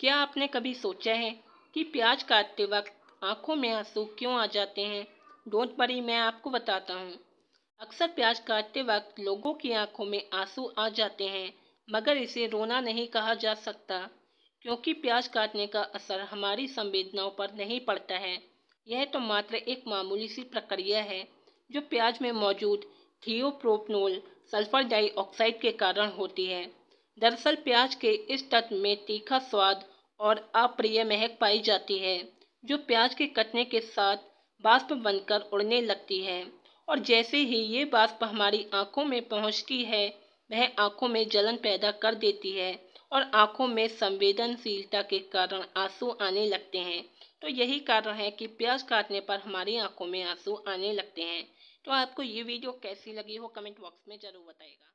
क्या आपने कभी सोचा है कि प्याज काटते वक्त आंखों में आंसू क्यों आ जाते हैं डोंट बरी मैं आपको बताता हूँ अक्सर प्याज काटते वक्त लोगों की आंखों में आंसू आ जाते हैं मगर इसे रोना नहीं कहा जा सकता क्योंकि प्याज काटने का असर हमारी संवेदनाओं पर नहीं पड़ता है यह तो मात्र एक मामूली सी प्रक्रिया है जो प्याज में मौजूद थियोप्रोपनोल सल्फर डाइऑक्साइड के कारण होती है दरअसल प्याज के इस तत्व में तीखा स्वाद और अप्रिय महक पाई जाती है जो प्याज के कटने के साथ बाष्प बनकर उड़ने लगती है और जैसे ही ये बाष्प हमारी आँखों में पहुँचती है वह आँखों में जलन पैदा कर देती है और आँखों में संवेदनशीलता के कारण आंसू आने लगते हैं तो यही कारण है कि प्याज काटने पर हमारी आँखों में आंसू आने लगते हैं तो आपको ये वीडियो कैसी लगी हो कमेंट बॉक्स में ज़रूर बताएगा